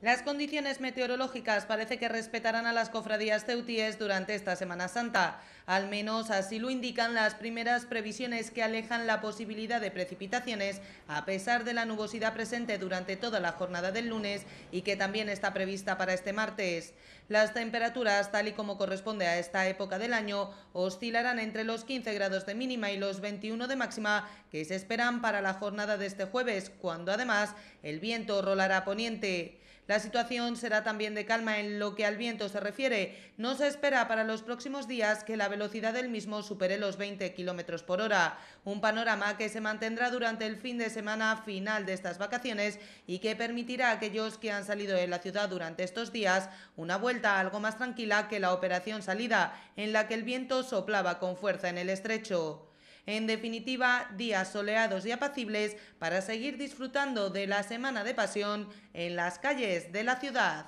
Las condiciones meteorológicas parece que respetarán a las cofradías teutíes durante esta Semana Santa. Al menos así lo indican las primeras previsiones que alejan la posibilidad de precipitaciones a pesar de la nubosidad presente durante toda la jornada del lunes y que también está prevista para este martes. Las temperaturas, tal y como corresponde a esta época del año, oscilarán entre los 15 grados de mínima y los 21 de máxima que se esperan para la jornada de este jueves, cuando además el viento rolará poniente. La situación será también de calma en lo que al viento se refiere. No se espera para los próximos días que la velocidad del mismo supere los 20 kilómetros por hora. Un panorama que se mantendrá durante el fin de semana final de estas vacaciones y que permitirá a aquellos que han salido de la ciudad durante estos días una vuelta algo más tranquila que la operación salida, en la que el viento soplaba con fuerza en el estrecho. En definitiva, días soleados y apacibles para seguir disfrutando de la Semana de Pasión en las calles de la ciudad.